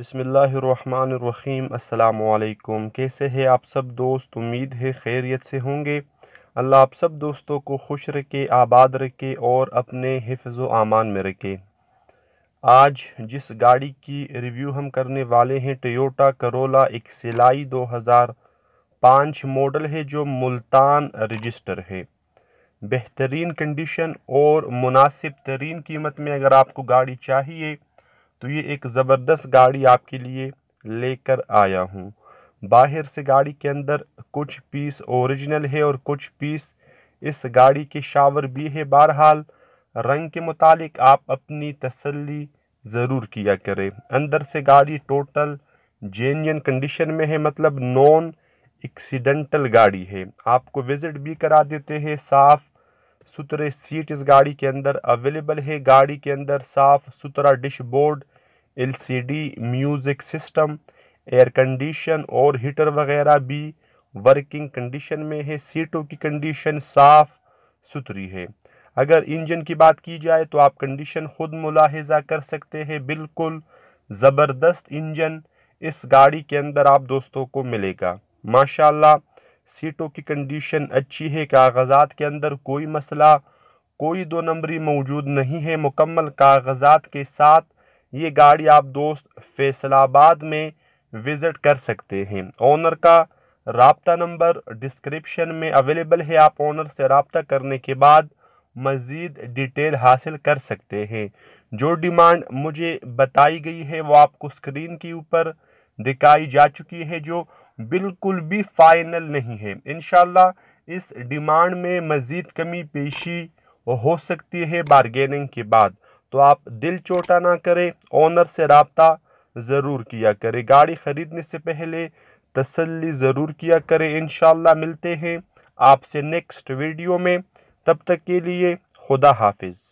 बसमीम् अल्लाम कैसे है आप सब दोस्त उम्मीद है खैरियत से होंगे अल्लाह आप सब दोस्तों को खुश रखे आबाद रखे और अपने हिफ्ज़ आमान में रखे आज जिस गाड़ी की रिव्यू हम करने वाले हैं टोटा करोला एक सिलाई 2005 मॉडल है जो मुल्तान रजिस्टर है बेहतरीन कंडीशन और मुनासिब तरीन कीमत में अगर आपको गाड़ी चाहिए तो ये एक ज़बरदस्त गाड़ी आपके लिए लेकर आया हूँ बाहर से गाड़ी के अंदर कुछ पीस ओरिजिनल है और कुछ पीस इस गाड़ी के शावर भी है बहरहाल रंग के मुतालिक आप अपनी तसल्ली ज़रूर किया करें अंदर से गाड़ी टोटल जेन्यन कंडीशन में है मतलब नॉन एक्सीडेंटल गाड़ी है आपको विज़िट भी करा देते हैं साफ़ सुथरे सीट इस गाड़ी के अंदर अवेलेबल है गाड़ी के अंदर साफ़ सुथरा dashboard LCD music system air condition और हीटर वगैरह भी वर्किंग कंडीशन में है सीटों की कंडीशन साफ़ सुथरी है अगर इंजन की बात की जाए तो आप कंडीशन ख़ुद मुलाहजा कर सकते हैं बिल्कुल ज़बरदस्त इंजन इस गाड़ी के अंदर आप दोस्तों को मिलेगा माशाल्लाह सीटों की कंडीशन अच्छी है कागजात के अंदर कोई मसला कोई दो नंबरी मौजूद नहीं है मुकम्मल कागजात के साथ ये गाड़ी आप दोस्त फैसलाबाद में विज़िट कर सकते हैं ओनर का रबता नंबर डिस्क्रिप्शन में अवेलेबल है आप ओनर से रबता करने के बाद मज़ीद डिटेल हासिल कर सकते हैं जो डिमांड मुझे बताई गई है वो आपको स्क्रीन के ऊपर दिखाई जा चुकी है जो बिल्कुल भी फाइनल नहीं है इन इस डिमांड में मज़ीद कमी पेशी हो सकती है बारगेनिंग के बाद तो आप दिल चोटा ना करें ओनर से रबता ज़रूर किया करें गाड़ी ख़रीदने से पहले तसल्ली ज़रूर किया करें इन मिलते हैं आपसे नेक्स्ट वीडियो में तब तक के लिए खुदा हाफिज़